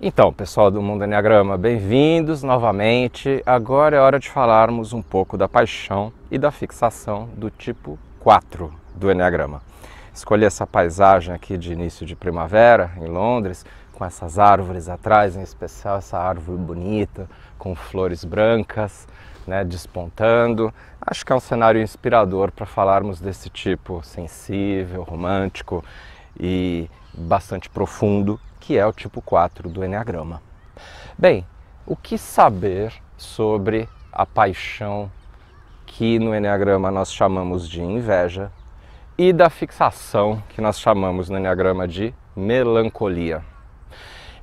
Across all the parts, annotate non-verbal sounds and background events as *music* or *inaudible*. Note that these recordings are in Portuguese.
Então, pessoal do Mundo Enneagrama, bem-vindos novamente. Agora é hora de falarmos um pouco da paixão e da fixação do tipo 4 do Enneagrama. Escolhi essa paisagem aqui de início de primavera em Londres, com essas árvores atrás, em especial essa árvore bonita, com flores brancas, né, despontando. Acho que é um cenário inspirador para falarmos desse tipo sensível, romântico e bastante profundo que é o tipo 4 do Enneagrama. Bem, o que saber sobre a paixão que no Enneagrama nós chamamos de inveja e da fixação que nós chamamos no Enneagrama de melancolia?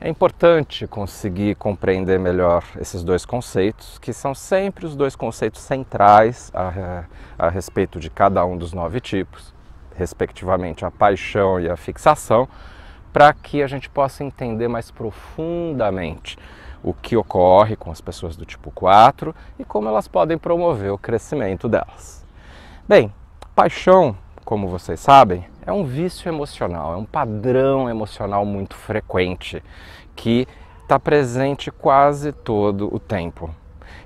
É importante conseguir compreender melhor esses dois conceitos, que são sempre os dois conceitos centrais a, a, respeito de cada um dos nove tipos, respectivamente a paixão e a fixação, para que a gente possa entender mais profundamente o que ocorre com as pessoas do tipo 4 e como elas podem promover o crescimento delas. Bem, paixão, como vocês sabem, é um vício emocional, é um padrão emocional muito frequente que está presente quase todo o tempo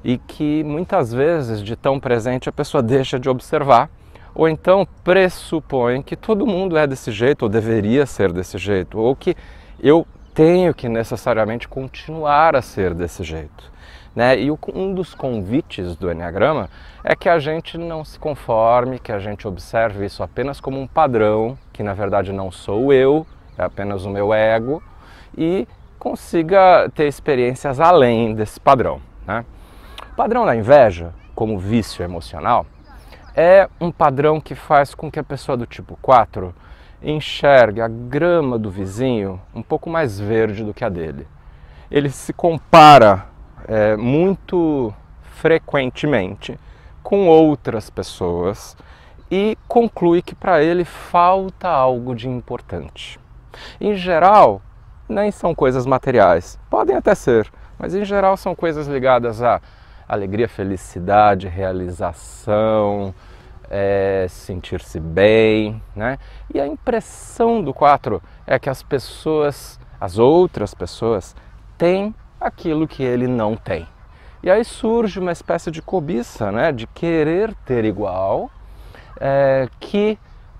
e que muitas vezes, de tão presente, a pessoa *laughs* deixa de observar ou então pressupõe que todo mundo é desse jeito, ou deveria ser desse jeito, ou que eu tenho que necessariamente continuar a ser desse jeito. Né? E um dos convites do Enneagrama é que a gente não se conforme, que a gente observe isso apenas como um padrão, que na verdade não sou eu, é apenas o meu ego, e consiga ter experiências além desse padrão. Né? O padrão da inveja, como vício emocional, é um padrão que faz com que a pessoa do tipo 4 enxergue a grama do vizinho um pouco mais verde do que a dele. Ele se compara é, muito frequentemente com outras pessoas e conclui que para ele falta algo de importante. Em geral, nem são coisas materiais, podem até ser, mas em geral são coisas ligadas a alegria, felicidade, realização, é, sentir-se bem, né? E a impressão do 4 é que as pessoas, as outras pessoas, têm aquilo que ele não tem. E aí surge uma espécie de cobiça, né? De querer ter igual, é, que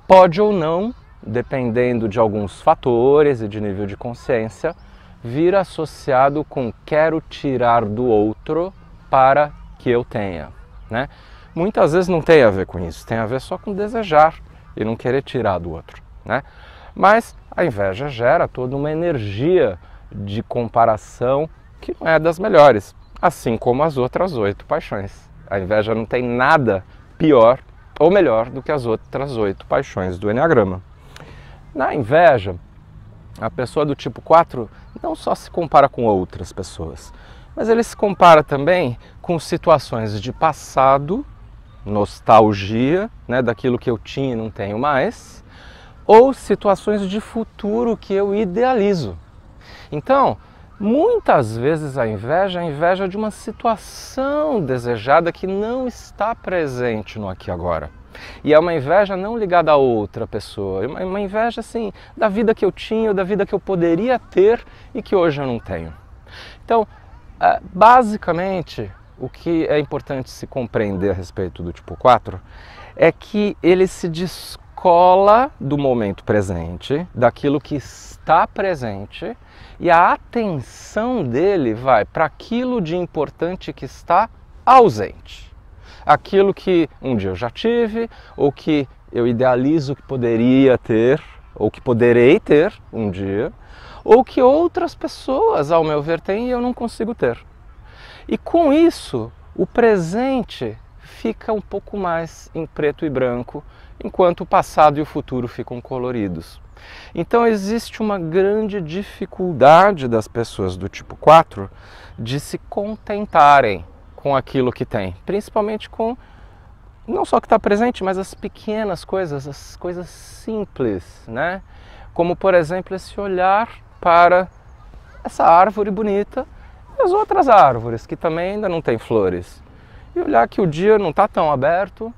pode ou não, dependendo de alguns fatores e de nível de consciência, vir associado com quero tirar do outro para que eu tenha, né? muitas vezes não tem a ver com isso, tem a ver só com desejar e não querer tirar do outro. Né? Mas a inveja gera toda uma energia de comparação que não é das melhores, assim como as outras oito paixões. A inveja não tem nada pior ou melhor do que as outras oito paixões do Enneagrama. Na inveja, a pessoa do tipo 4 não só se compara com outras pessoas, mas ele se compara também com situações de passado nostalgia, né, daquilo que eu tinha e não tenho mais, ou situações de futuro que eu idealizo. Então, muitas vezes a inveja é a inveja de uma situação desejada que não está presente no aqui agora. E é uma inveja não ligada a outra pessoa, é, é uma inveja assim da vida que eu tinha, da vida que eu poderia ter e que hoje eu não tenho. Então, é, basicamente, o que é importante se compreender a respeito do tipo 4 é que ele se descola do momento presente, daquilo que está presente, e a atenção dele vai para aquilo de importante que está ausente. Aquilo que um dia eu já tive, ou que eu idealizo que poderia ter, ou que poderei ter um dia, ou que outras pessoas, ao meu ver, têm e eu não consigo ter. E com isso, o presente fica um pouco mais em preto e branco, enquanto o passado e o futuro ficam coloridos. Então existe uma grande dificuldade das pessoas do tipo 4 de se contentarem com aquilo que tem, principalmente com não só o que está presente, mas as pequenas coisas, as coisas simples, né? Como por exemplo esse olhar para essa árvore bonita as outras árvores que também ainda não têm flores. E olhar que o dia não está tão aberto,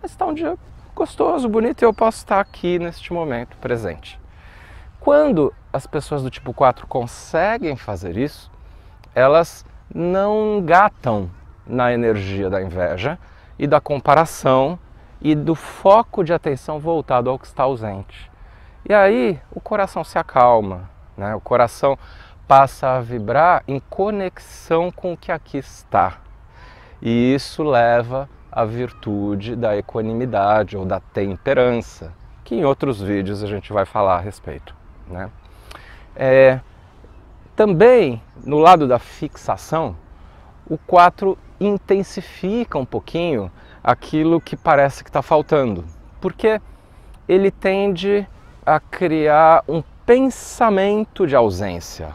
mas está um dia gostoso, bonito e eu posso estar aqui neste momento presente. Quando as pessoas do tipo 4 conseguem fazer isso, elas não gatam na energia da inveja e da comparação e do foco de atenção voltado ao que está ausente. E aí o coração se acalma, né? O coração passa a vibrar em conexão com o que aqui está. E isso leva à virtude da equanimidade ou da temperança, que em outros vídeos a gente vai falar a respeito. Né? É, também, no lado da fixação, o 4 intensifica um pouquinho aquilo que parece que está faltando, porque ele tende a criar um pensamento de ausência,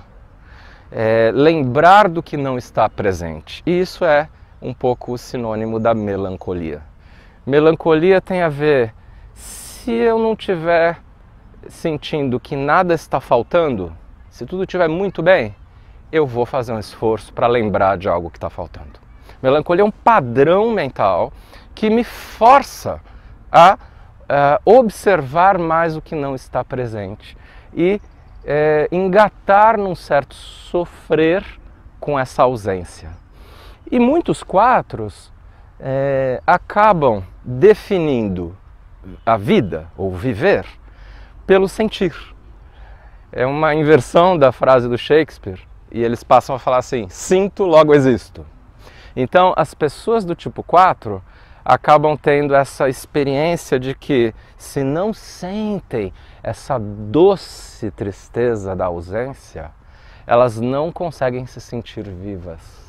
é, lembrar do que não está presente. E isso é um pouco o sinônimo da melancolia. Melancolia tem a ver se eu não tiver sentindo que nada está faltando, se tudo estiver muito bem, eu vou fazer um esforço para lembrar de algo que está faltando. Melancolia é um padrão mental que me força a, a eh, observar mais o que não está presente e é, engatar num certo sofrer com essa ausência. E muitos quatro's é, acabam definindo a vida ou viver pelo sentir. É uma inversão da frase do Shakespeare e eles passam a falar assim: sinto, logo existo. Então, as pessoas do tipo 4 acabam tendo essa experiência de que, se não sentem essa doce tristeza da ausência, elas não conseguem se sentir vivas.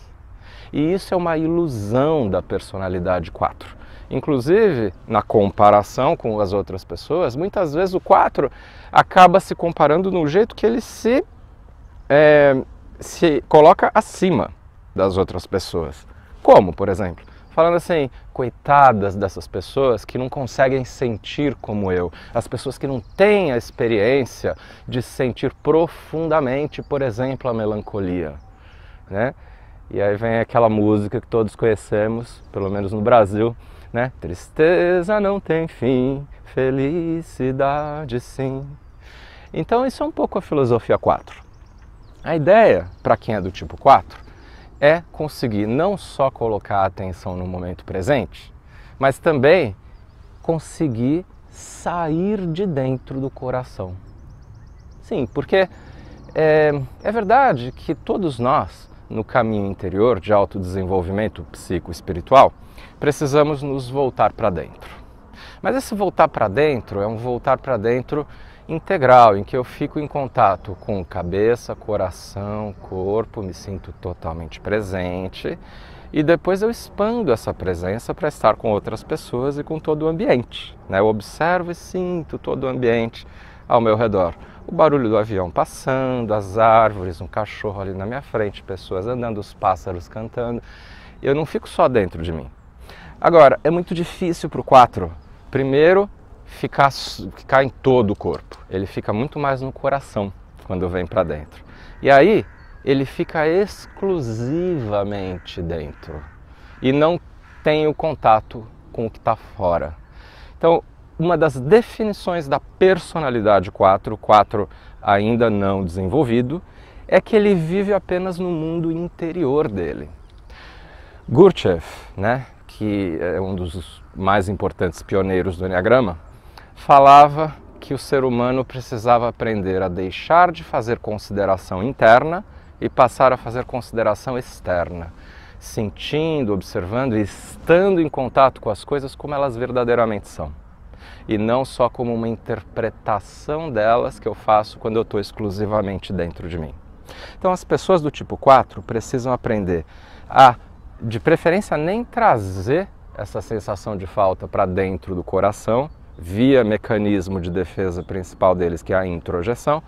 E isso é uma ilusão da personalidade 4. Inclusive, na comparação com as outras pessoas, muitas vezes o 4 acaba se comparando no jeito que ele se, é, se coloca acima das outras pessoas. Como, por exemplo, falando assim, coitadas dessas pessoas que não conseguem sentir como eu, as pessoas que não têm a experiência de sentir profundamente, por exemplo, a melancolia, né? E aí vem aquela música que todos conhecemos, pelo menos no Brasil, né? Tristeza não tem fim, felicidade sim. Então isso é um pouco a filosofia 4. A ideia, para quem é do tipo 4, é conseguir não só colocar a atenção no momento presente, mas também conseguir sair de dentro do coração. Sim, porque é, é verdade que todos nós, no caminho interior de autodesenvolvimento psicoespiritual, precisamos nos voltar para dentro. Mas esse voltar para dentro é um voltar para dentro integral, em que eu fico em contato com cabeça, coração, corpo, me sinto totalmente presente e depois eu expando essa presença para estar com outras pessoas e com todo o ambiente. Né? Eu observo e sinto todo o ambiente ao meu redor. O barulho do avião passando, as árvores, um cachorro ali na minha frente, pessoas andando, os pássaros cantando. Eu não fico só dentro de mim. Agora, é muito difícil para o 4. Primeiro, ficar, ficar em todo o corpo, ele fica muito mais no coração quando vem para dentro. E aí ele fica exclusivamente dentro e não tem o contato com o que está fora. Então, uma das definições da personalidade 4, 4 ainda não desenvolvido, é que ele vive apenas no mundo interior dele. Gurdjieff, né, que é um dos mais importantes pioneiros do Enneagrama, falava que o ser humano precisava aprender a deixar de fazer consideração interna e passar a fazer consideração externa, sentindo, observando e estando em contato com as coisas como elas verdadeiramente são. E não só como uma interpretação delas que eu faço quando eu estou exclusivamente dentro de mim. Então, as pessoas do tipo 4 precisam aprender a, de preferência, nem trazer essa sensação de falta para dentro do coração via mecanismo de defesa principal deles, que é a introjeção,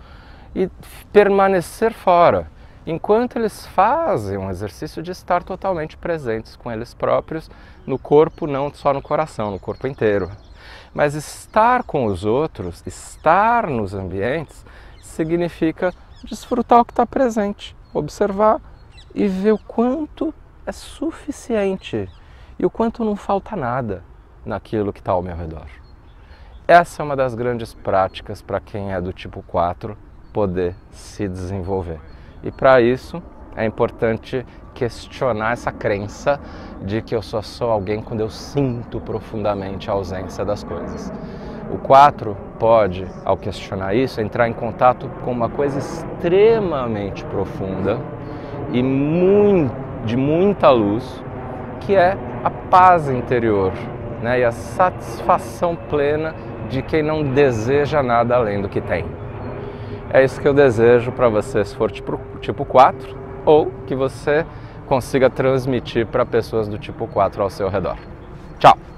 e permanecer fora, enquanto eles fazem um exercício de estar totalmente presentes com eles próprios, no corpo, não só no coração, no corpo inteiro. Mas estar com os outros, estar nos ambientes, significa desfrutar o que está presente, observar e ver o quanto é suficiente e o quanto não falta nada naquilo que está ao meu redor. Essa é uma das grandes práticas para quem é do tipo 4 poder se desenvolver. E para isso é importante questionar essa crença de que eu só sou alguém quando eu sinto profundamente a ausência das coisas. O 4 pode, ao questionar isso, entrar em contato com uma coisa extremamente profunda e de muita luz, que é a paz interior né? e a satisfação plena de quem não deseja nada além do que tem. É isso que eu desejo para você se for tipo, tipo 4 ou que você consiga transmitir para pessoas do tipo 4 ao seu redor. Tchau!